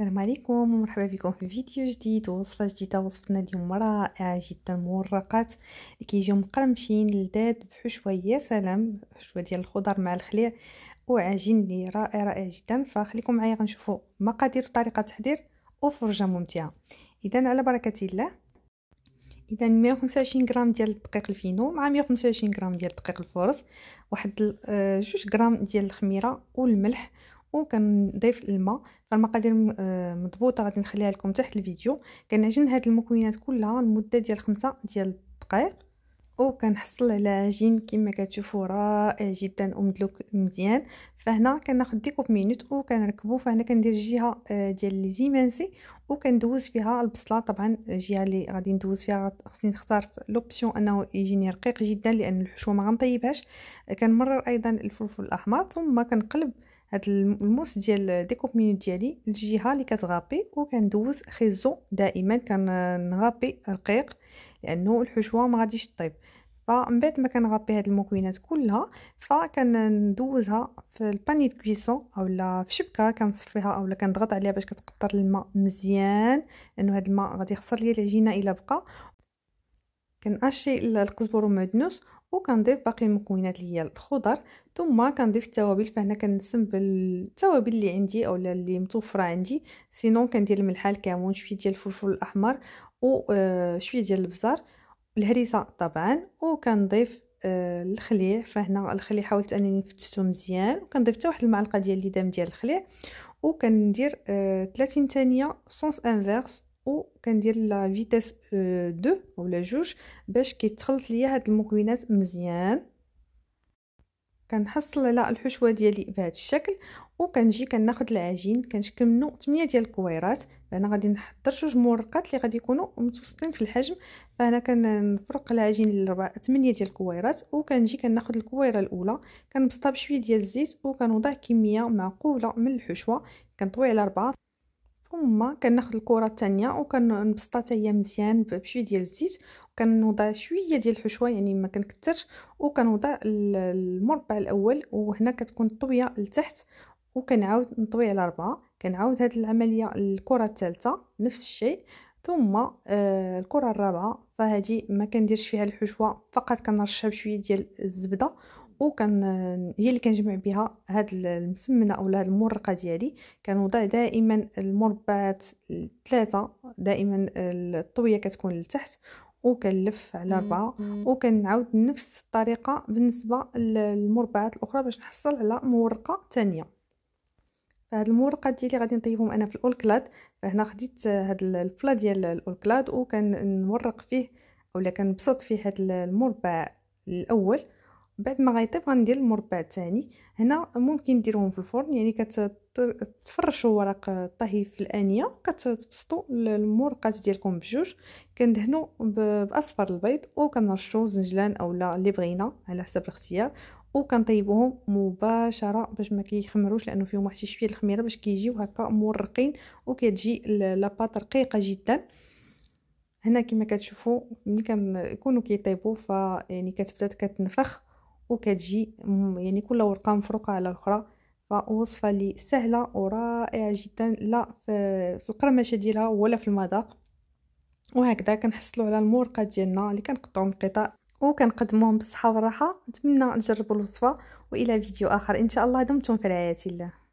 السلام عليكم ومرحبا بكم في فيديو جديد ووصفه جديده وصفتنا اليوم رائعه جدا مورقات كيجيو مقرمشين لذاذ بحشوه يا سلام حشوه ديال الخضر مع الخليع وعجين لي رائع رائع جدا فخليكم معايا غنشوفوا مقادير وطريقه تحضير وفرجه ممتعه اذا على بركه الله اذا 125 غرام ديال الدقيق الفينو مع 125 غرام ديال الدقيق الفورص واحد آه، جوج غرام ديال الخميره والملح وكنضيف الماء فالمقادير آه، مضبوطه غادي نخليها لكم تحت الفيديو كنعجن هاد المكونات كلها لمده ديال خمسة ديال الدقائق وكنحصل على عجين كما كتشوفوا رائع جدا ومدلوك مزيان فهنا كناخذ ديكوب مينوت وكنركبو فهنا كندير الجهه آه، ديال لي زيمانسي وكندوز فيها البصله طبعا الجهه اللي غادي ندوز فيها خصني نختار لوبسيون انه يجيني رقيق جدا لان الحشوه ما غنطيبهاش كنمرر ايضا الفلفل الاحمر ثم كنقلب هاد الموس ديال ديكوب مينو ديالي الجهه اللي كتغابي وكندوز خيزو دائما كنغابي رقيق لانه الحشوه ما غاديش تطيب فمن بعد ما كنغابي هاد المكونات كلها فكندوزها في الباني كويسون اولا في شبكه كنصفيها اولا كنضغط عليها باش كتقطر الماء مزيان لانه هاد الماء غادي يخسر ليا العجينه الا بقى كنقشي القزبر ومعدنوس وكنضيف باقي المكونات اللي هي الخضر ثم كنضيف التوابل فهنا كنسم بالتوابل اللي عندي اولا اللي متوفره عندي سينو كندير الملحه الكمون شويه ديال الفلفل الاحمر وشويه آه، ديال البزار الهريسه طبعا وكنضيف آه، الخليع فهنا الخليع حاولت انني نفتتو مزيان وكنضيف حتى واحد المعلقه ديال الدم ديال الخليع وكندير 30 آه، ثانيه سونس انفيرس وكندير فيتاس 2 آه، ولا جوج باش كيتخلط ليا هاد المكونات مزيان كنحصل على الحشوه ديالي بهذا الشكل وكنجي كناخذ العجين كنشكل منه 8 ديال الكويرات فانا غادي نحضر جوج مورقات اللي غادي يكونوا متوسطين في الحجم فانا كنفرق العجين لربع 8 ديال الكويرات وكنجي كناخذ الكويره الاولى كنبسطها بشويه ديال الزيت وكنوضع كميه معقوله من الحشوه كنطوي على 4 ثم كناخذ الكره الثانيه وكنبسطها حتى هي مزيان بشويه ديال الزيت وكنوضع شويه ديال الحشوه يعني ما كنكثرش وكنوضع المربع الاول وهنا كتكون الطويه لتحت وكنعاود نطوي على ربعة كنعاود هذه العمليه الكره الثالثه نفس الشيء ثم آه الكره الرابعه فهذه ما كنديرش فيها الحشوه فقط كنرشها بشويه ديال الزبده وكان هي اللي كنجمع بها هاد المسمنه اولا هاد المورقه ديالي كنوضع دائما المربعات الثلاثه دائما الطويه كتكون لتحت وكنلف على ربعة وكنعاود نفس الطريقه بالنسبه للمربعات الاخرى باش نحصل على مورقه ثانيه فهاد المورقه ديالي غادي نطيبهم انا في الاولكلاد فهنا خديت هاد البلا ديال الاولكلاد وكنورق فيه اولا كنبسط فيه هاد المربع الاول بعد ما غيطيب غندير المربى الثاني هنا ممكن ديروهم في الفرن يعني كتفرشوا ورق الطهي في الانيه كتبسطوا المرقات ديالكم بجوج كندهنوا باصفر البيض وكنرشوا زنجلان اولا اللي بغينا على حسب الاختيار وكنطيبوهم مباشره باش ما كيخمروش لانه فيهم واحد شويه الخميره باش كيجيو هكا مورقين وكتجي لاباط رقيقه جدا هنا كما كتشوفوا ملي كيكونوا كيطيبوا يعني كتبدا كتنفخ وكتجي يعني كل ورقه مفروقه على الاخرى فوصفه لي سهله ورائعه جدا لا في القرمشه ديالها ولا في المذاق وهكذا كنحصلوا على المورقات ديالنا اللي من قطع وكنقدموهم بالصحه والراحه نتمنى نجربوا الوصفه والى فيديو اخر ان شاء الله دمتم في رعايه الله